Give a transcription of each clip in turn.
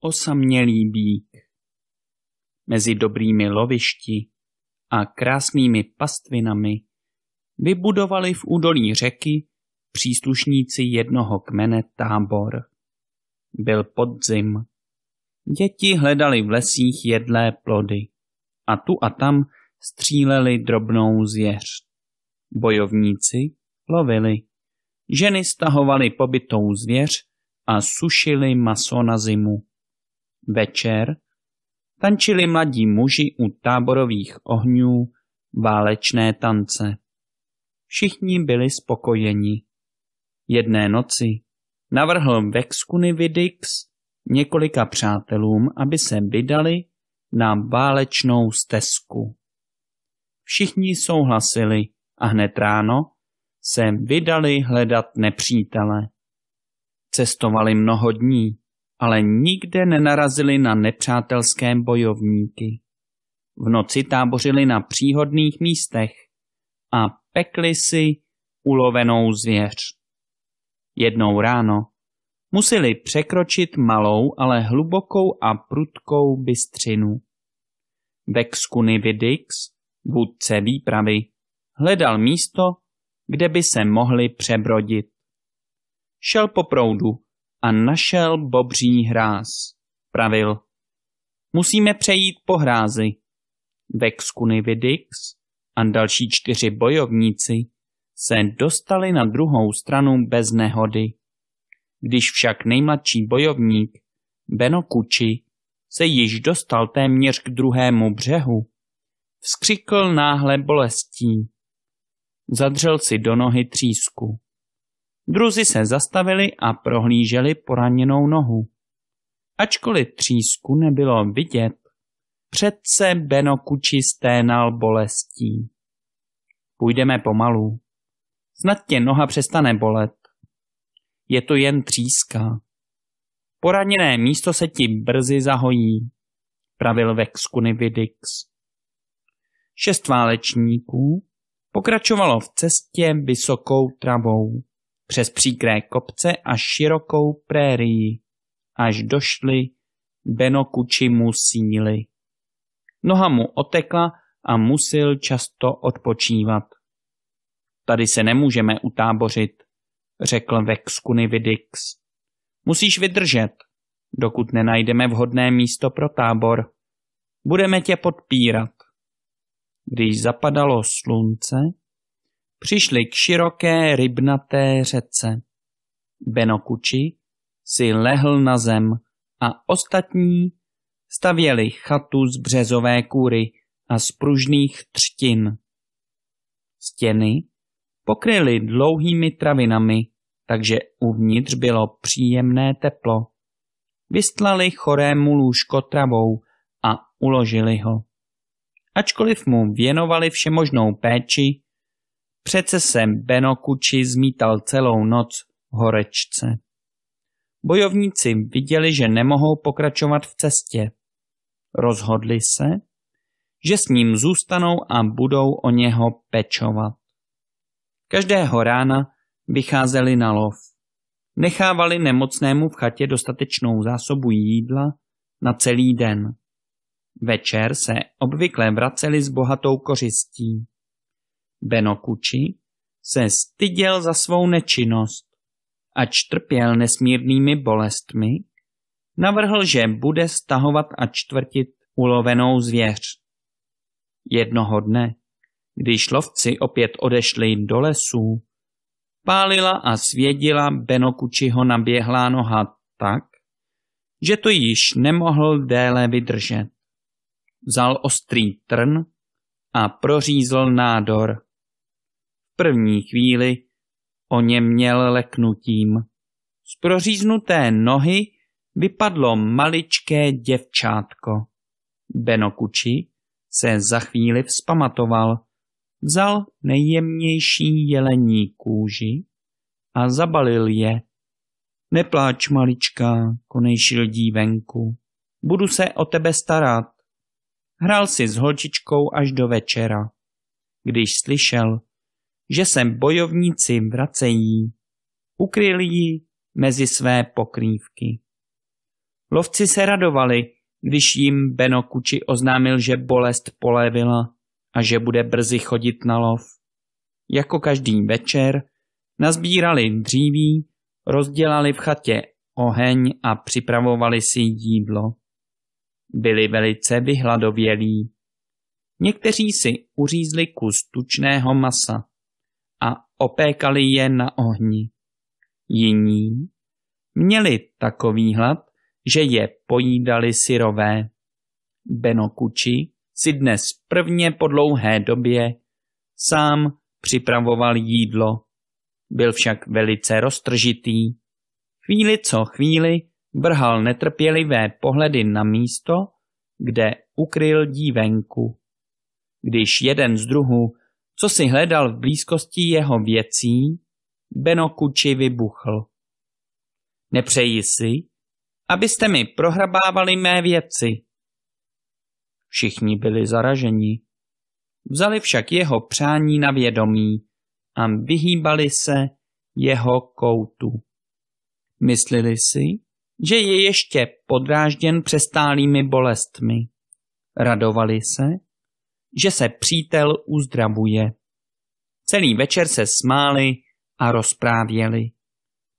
osamělý bík. Mezi dobrými lovišti a krásnými pastvinami vybudovali v údolí řeky příslušníci jednoho kmene tábor. Byl podzim. Děti hledali v lesích jedlé plody a tu a tam stříleli drobnou zvěř. Bojovníci lovili. Ženy stahovali pobytou zvěř a sušili maso na zimu. Večer tančili mladí muži u táborových ohňů válečné tance. Všichni byli spokojeni. Jedné noci navrhl Vexkuny Vidix několika přátelům, aby se vydali na válečnou stezku. Všichni souhlasili a hned ráno se vydali hledat nepřítele. Cestovali mnoho dní ale nikde nenarazili na nepřátelské bojovníky. V noci tábořili na příhodných místech a pekli si ulovenou zvěř. Jednou ráno museli překročit malou, ale hlubokou a prudkou bystřinu. Vexkuny Vidix, vůdce výpravy, hledal místo, kde by se mohli přebrodit. Šel po proudu, a našel bobří hráz. Pravil. Musíme přejít po hrázi. Vex Kunividix a další čtyři bojovníci se dostali na druhou stranu bez nehody. Když však nejmladší bojovník Beno Kuči, se již dostal téměř k druhému břehu, vzkřikl náhle bolestí. Zadřel si do nohy třísku. Druzi se zastavili a prohlíželi poraněnou nohu. Ačkoliv třísku nebylo vidět, přece Beno Kuči sténal bolestí. Půjdeme pomalu. Snad tě noha přestane bolet. Je to jen tříska. Poraněné místo se ti brzy zahojí, pravil Vex Kunividix. Šest válečníků pokračovalo v cestě vysokou travou přes příkré kopce a širokou prérii, až došli mu síly. Noha mu otekla a musil často odpočívat. Tady se nemůžeme utábořit, řekl Vexkuny Vidix. Musíš vydržet, dokud nenajdeme vhodné místo pro tábor. Budeme tě podpírat. Když zapadalo slunce, Přišli k široké rybnaté řece. Benokuči si lehl na zem a ostatní stavěli chatu z březové kůry a z pružných třtin. Stěny pokryly dlouhými travinami, takže uvnitř bylo příjemné teplo. Vystlali chorému lůžko travou a uložili ho. Ačkoliv mu věnovali všemožnou péči, Přece jsem Benokuči zmítal celou noc horečce. Bojovníci viděli, že nemohou pokračovat v cestě. Rozhodli se, že s ním zůstanou a budou o něho pečovat. Každého rána vycházeli na lov. Nechávali nemocnému v chatě dostatečnou zásobu jídla na celý den. Večer se obvykle vraceli s bohatou kořistí. Benokuči, se styděl za svou nečinnost, ač trpěl nesmírnými bolestmi, navrhl, že bude stahovat a čtvrtit ulovenou zvěř. Jednoho dne, když lovci opět odešli do lesů, pálila a svědila Benokučiho naběhlá noha tak, že to již nemohl déle vydržet. Vzal ostrý trn a prořízl nádor první chvíli o něm měl leknutím. Z proříznuté nohy vypadlo maličké děvčátko. Benokuči se za chvíli vzpamatoval, vzal nejjemnější jelení kůži a zabalil je. Nepláč, malička, konejšil dívenku, budu se o tebe starat. Hrál si s holčičkou až do večera. Když slyšel, že se bojovníci vracejí. Ukryli ji mezi své pokrývky. Lovci se radovali, když jim Benokuči oznámil, že bolest polevila a že bude brzy chodit na lov. Jako každý večer nazbírali dříví, rozdělali v chatě oheň a připravovali si jídlo. Byli velice vyhladovělí. Někteří si uřízli kus tučného masa a opékali je na ohni. Jiní měli takový hlad, že je pojídali syrové. Benokuči si dnes prvně po dlouhé době sám připravoval jídlo. Byl však velice roztržitý. Chvíli co chvíli brhal netrpělivé pohledy na místo, kde ukryl dívenku. Když jeden z druhů co si hledal v blízkosti jeho věcí, Benokuči vybuchl. Nepřeji si, abyste mi prohrabávali mé věci. Všichni byli zaraženi. Vzali však jeho přání na vědomí a vyhýbali se jeho koutu. Myslili si, že je ještě podrážděn přestálými bolestmi. Radovali se, že se přítel uzdravuje. Celý večer se smáli a rozprávěli.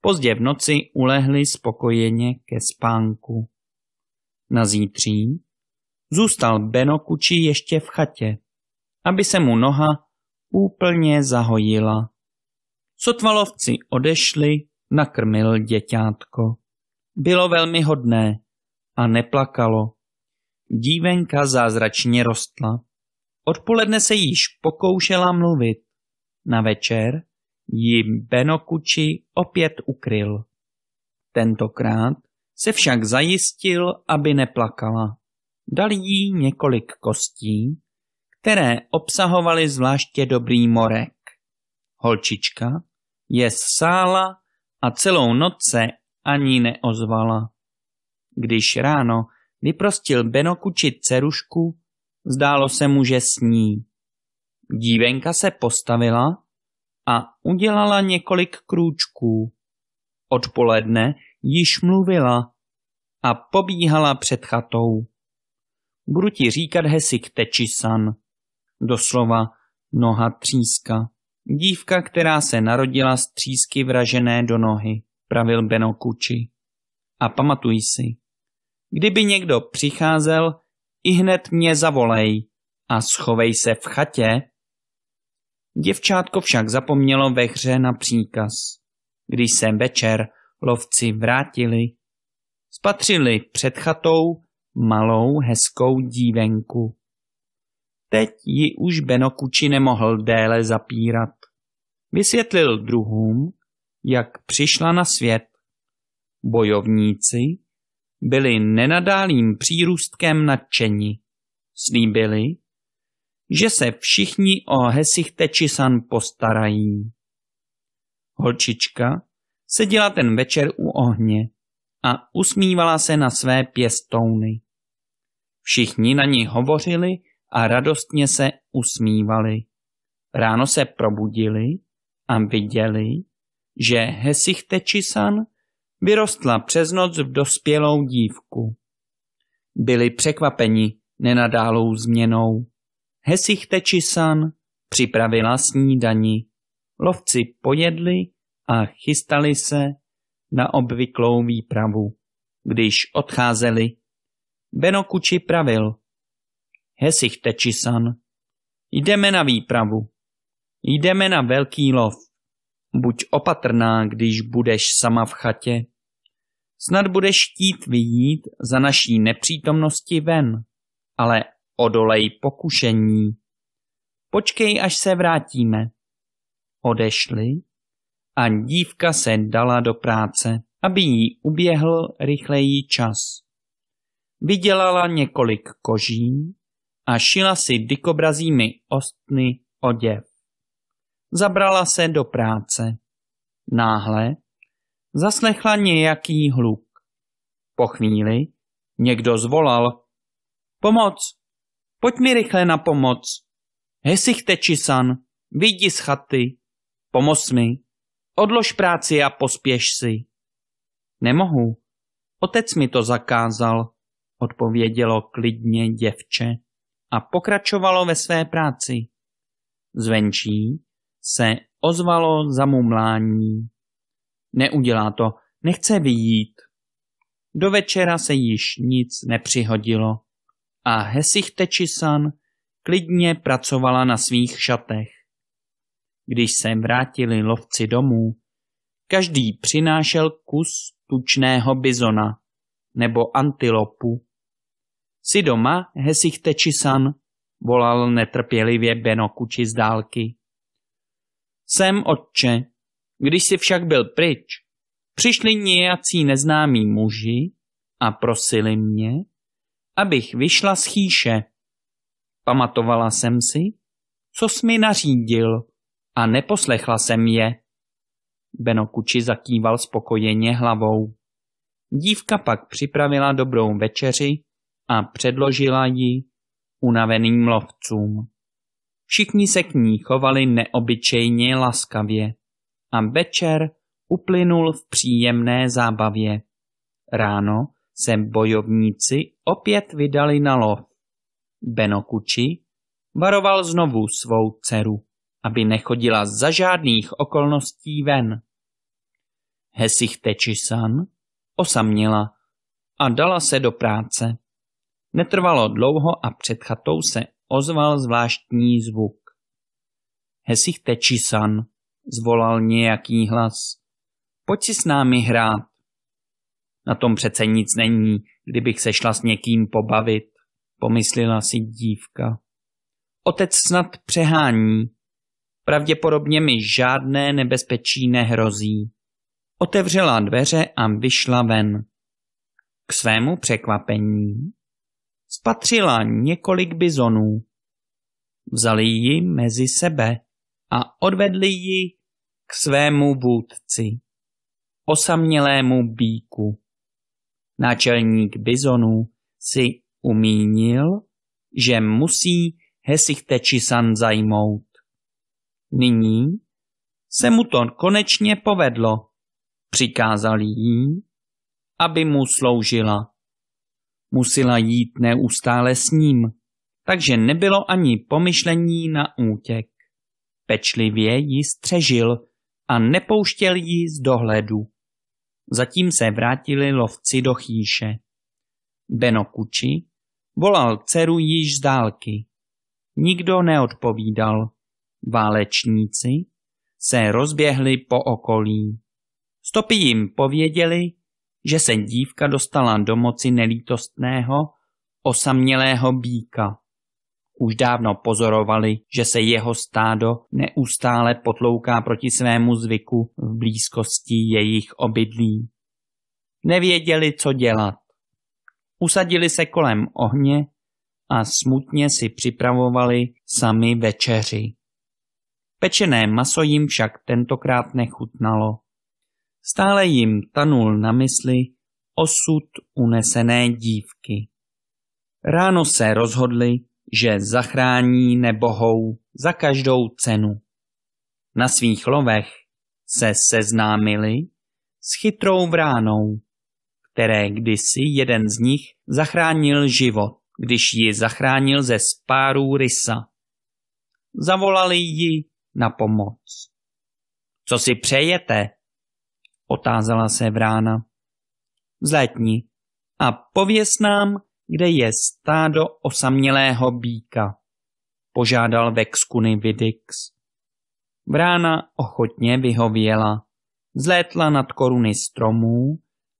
Pozdě v noci ulehli spokojeně ke spánku. Na zítří zůstal Beno Kuči ještě v chatě, aby se mu noha úplně zahojila. Sotvalovci odešli, nakrmil děťátko. Bylo velmi hodné a neplakalo. Dívenka zázračně rostla. Odpoledne se již pokoušela mluvit. Na večer ji Benokuči opět ukryl. Tentokrát se však zajistil, aby neplakala. Dal jí několik kostí, které obsahovaly zvláště dobrý morek. Holčička je sála a celou noc se ani neozvala. Když ráno vyprostil Benokuči cerušku, Zdálo se mu, že sní. Dívenka se postavila a udělala několik krůčků. Odpoledne již mluvila a pobíhala před chatou. Budu ti říkat hesik tečisan. Doslova noha tříska. Dívka, která se narodila z třísky vražené do nohy, pravil Beno Kuči. A pamatuj si, kdyby někdo přicházel, i hned mě zavolej a schovej se v chatě. Děvčátko však zapomnělo ve hře na příkaz. Když se večer lovci vrátili, spatřili před chatou malou hezkou dívenku. Teď ji už Beno Kuči nemohl déle zapírat. Vysvětlil druhům, jak přišla na svět. Bojovníci byli nenadálým přírůstkem nadšení. Slíbili, že se všichni o Tečisan postarají. Holčička seděla ten večer u ohně a usmívala se na své pěstouny. Všichni na ní hovořili a radostně se usmívali. Ráno se probudili a viděli, že Tečisan – Vyrostla přes noc v dospělou dívku. Byli překvapeni nenadálou změnou. Hesich Tečisan připravila snídani. Lovci pojedli a chystali se na obvyklou výpravu, když odcházeli. Benokuči pravil. Hesich Tečisan, jdeme na výpravu. Jdeme na velký lov. Buď opatrná, když budeš sama v chatě. Snad budeš chtít vyjít za naší nepřítomnosti ven, ale odolej pokušení. Počkej, až se vrátíme. Odešli a dívka se dala do práce, aby jí uběhl rychleji čas. Vydělala několik koží a šila si dykobrazími ostny oděv. Zabrala se do práce. Náhle zaslechla nějaký hluk. Po chvíli někdo zvolal. Pomoc! Pojď mi rychle na pomoc. Hesich tečisan, vyjdi z chaty. Pomoz mi. Odlož práci a pospěš si. Nemohu. Otec mi to zakázal, odpovědělo klidně děvče a pokračovalo ve své práci. Zvenčí se ozvalo zamumlání. Neudělá to, nechce vyjít. Do večera se již nic nepřihodilo a Hesich Tečisan klidně pracovala na svých šatech. Když se vrátili lovci domů, každý přinášel kus tučného bizona nebo antilopu. Si doma, Hesich Tečisan, volal netrpělivě Benokuči z dálky. Sem, otče, když si však byl pryč, přišli nějací neznámí muži a prosili mě, abych vyšla z chýše. Pamatovala jsem si, co jsi mi nařídil a neposlechla jsem je. Benokuči zakýval spokojeně hlavou. Dívka pak připravila dobrou večeři a předložila ji unaveným lovcům. Všichni se k ní chovali neobyčejně laskavě. A večer uplynul v příjemné zábavě. Ráno se bojovníci opět vydali na lov. Benokuči varoval znovu svou dceru, aby nechodila za žádných okolností ven. Tečisan osaměla a dala se do práce. Netrvalo dlouho a před chatou se ozval zvláštní zvuk. Hesich Tečisan, zvolal nějaký hlas. Pojď si s námi hrát. Na tom přece nic není, kdybych se šla s někým pobavit, pomyslila si dívka. Otec snad přehání. Pravděpodobně mi žádné nebezpečí nehrozí. Otevřela dveře a vyšla ven. K svému překvapení spatřila několik bizonů. Vzali ji mezi sebe a odvedli ji k svému vůdci, osamělému bíku. Náčelník bizonů si umínil, že musí Hesichtečisan zajmout. Nyní se mu to konečně povedlo. Přikázal jí, aby mu sloužila musela jít neustále s ním, takže nebylo ani pomyšlení na útěk. Pečlivě ji střežil a nepouštěl ji z dohledu. Zatím se vrátili lovci do chýše. Beno Kuči volal dceru již z dálky. Nikdo neodpovídal. Válečníci se rozběhli po okolí. Stopy jim pověděli, že se dívka dostala do moci nelítostného, osamělého býka. Už dávno pozorovali, že se jeho stádo neustále potlouká proti svému zvyku v blízkosti jejich obydlí. Nevěděli, co dělat. Usadili se kolem ohně a smutně si připravovali sami večeři. Pečené maso jim však tentokrát nechutnalo. Stále jim tanul na mysli osud unesené dívky. Ráno se rozhodli, že zachrání nebohou za každou cenu. Na svých lovech se seznámili s chytrou vránou, které kdysi jeden z nich zachránil život, když ji zachránil ze spáru rysa. Zavolali ji na pomoc. Co si přejete? Otázala se vrána. Vzletni a pověs nám, kde je stádo osamělého býka, požádal Vexkuny Vidix. Vrána ochotně vyhověla, zlétla nad koruny stromů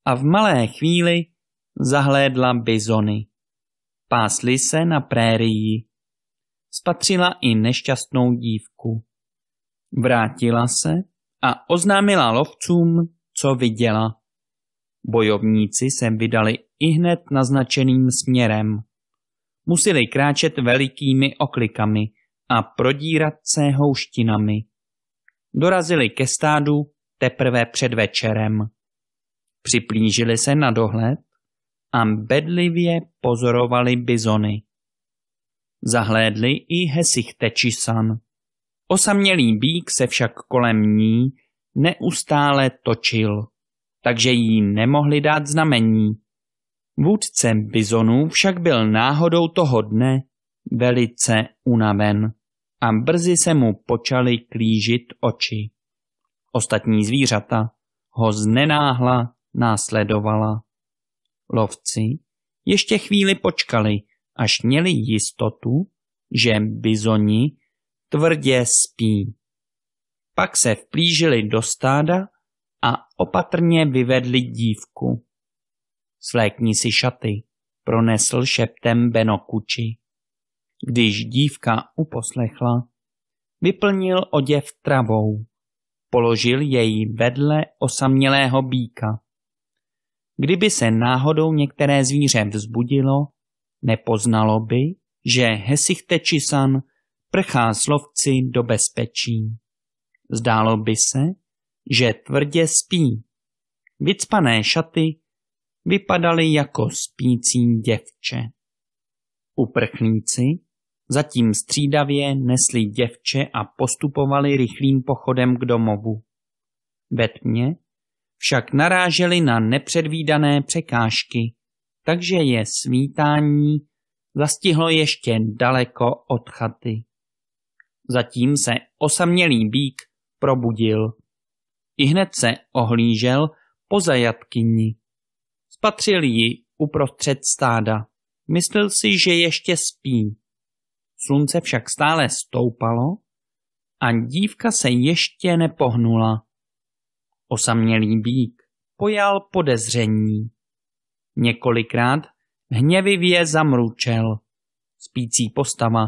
a v malé chvíli zahlédla bizony. Pásly se na prérii. Spatřila i nešťastnou dívku. Vrátila se a oznámila lovcům, co viděla. Bojovníci se vydali i hned naznačeným směrem. Museli kráčet velikými oklikami a prodírat se houštinami. Dorazili ke stádu teprve před večerem. Připlížili se na dohled a bedlivě pozorovali bizony. Zahlédli i Hesich Tečisan. Osamělý bík se však kolem ní neustále točil, takže jí nemohli dát znamení. Vůdcem bizonů však byl náhodou toho dne velice unaven a brzy se mu počaly klížit oči. Ostatní zvířata ho znenáhla následovala. Lovci ještě chvíli počkali, až měli jistotu, že bizoni tvrdě spí. Pak se vplížili do stáda a opatrně vyvedli dívku. Slékni si šaty, pronesl šeptem Beno Kuči. Když dívka uposlechla, vyplnil oděv travou. Položil její vedle osamělého býka. Kdyby se náhodou některé zvíře vzbudilo, nepoznalo by, že Hesichtečisan prchá slovci do bezpečí. Zdálo by se, že tvrdě spí. Vycpané šaty vypadaly jako spící děvče. Uprchlíci zatím střídavě nesli děvče a postupovali rychlým pochodem k domovu. Ve tmě však naráželi na nepředvídané překážky, takže je svítání zastihlo ještě daleko od chaty. Zatím se osamělý bík probudil. I hned se ohlížel po zajatkyni. Spatřil ji uprostřed stáda. Myslel si, že ještě spí. Slunce však stále stoupalo a dívka se ještě nepohnula. Osamělý bík pojal podezření. Několikrát hněvivě zamručel. Spící postava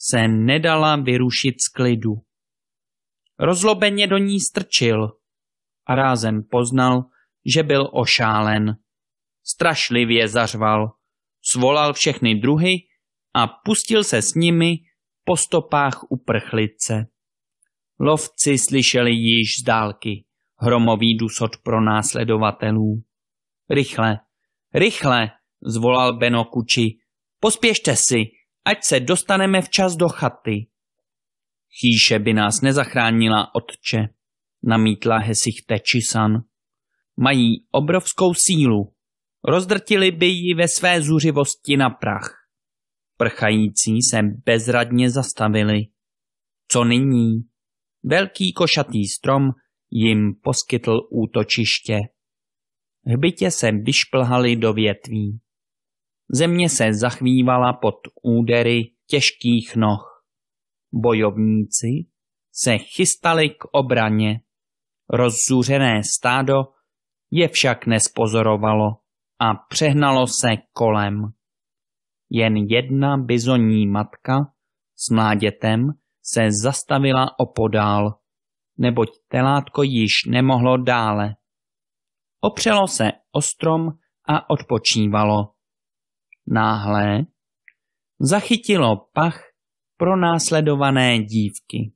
se nedala vyrušit z klidu. Rozlobeně do ní strčil a rázem poznal, že byl ošálen. Strašlivě zařval, svolal všechny druhy a pustil se s nimi po stopách uprchlice. Lovci slyšeli již z dálky hromový dusot pro následovatelů. Rychle, rychle, zvolal Beno Kuči, pospěšte si, ať se dostaneme včas do chaty. Chýše by nás nezachránila, otče, namítla Hesich Tečisan. Mají obrovskou sílu. Rozdrtili by ji ve své zuřivosti na prach. Prchající se bezradně zastavili. Co nyní? Velký košatý strom jim poskytl útočiště. Hbitě se vyšplhali do větví. Země se zachvívala pod údery těžkých noh bojovníci se chystali k obraně. Rozzuřené stádo je však nespozorovalo a přehnalo se kolem. Jen jedna bizoní matka s mládětem se zastavila opodál, neboť telátko již nemohlo dále. Opřelo se o strom a odpočívalo. Náhle zachytilo pach pro následované dívky.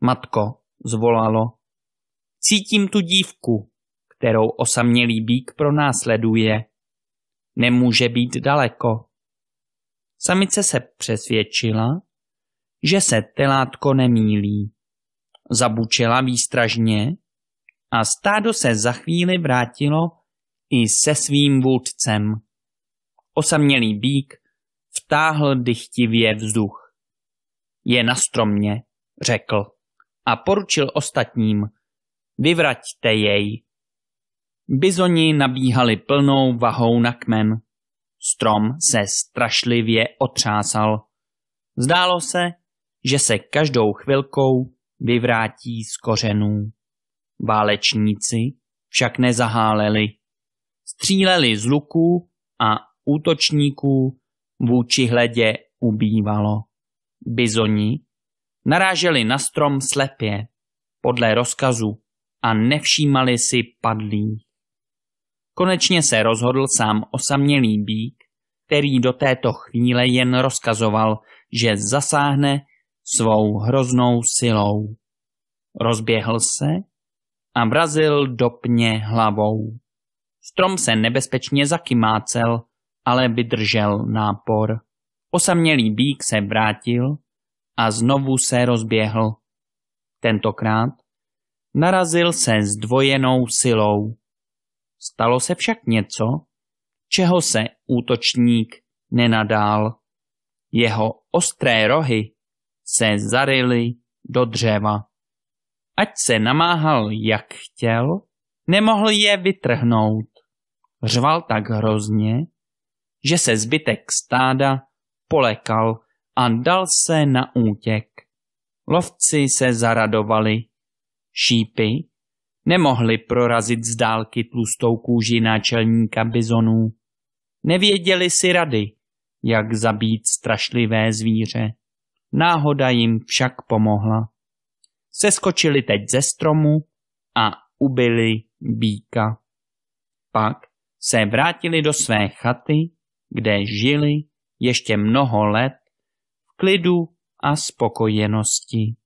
Matko, zvolalo, cítím tu dívku, kterou osamělý bík pronásleduje. Nemůže být daleko. Samice se přesvědčila, že se telátko nemílí. Zabučela výstražně a stádo se za chvíli vrátilo i se svým vůdcem. Osamělý bík vtáhl dychtivě vzduch. Je na stromě, řekl a poručil ostatním, vyvraťte jej. Bizoni nabíhali plnou vahou na kmen. Strom se strašlivě otřásal. Zdálo se, že se každou chvilkou vyvrátí z kořenů. Válečníci však nezaháleli. Stříleli z luků a útočníků vůči hledě ubývalo bizoní, naráželi na strom slepě, podle rozkazu a nevšímali si padlých. Konečně se rozhodl sám osamělý bík, který do této chvíle jen rozkazoval, že zasáhne svou hroznou silou. Rozběhl se a vrazil do pně hlavou. Strom se nebezpečně zakymácel, ale vydržel nápor. Osamělý bík se vrátil a znovu se rozběhl. Tentokrát narazil se zdvojenou silou. Stalo se však něco, čeho se útočník nenadál. Jeho ostré rohy se zaryly do dřeva. Ať se namáhal, jak chtěl, nemohl je vytrhnout. Řval tak hrozně, že se zbytek stáda polekal a dal se na útěk. Lovci se zaradovali. Šípy nemohli prorazit z dálky tlustou kůži náčelníka bizonů. Nevěděli si rady, jak zabít strašlivé zvíře. Náhoda jim však pomohla. Seskočili teď ze stromu a ubili býka. Pak se vrátili do své chaty, kde žili ještě mnoho let v klidu a spokojenosti.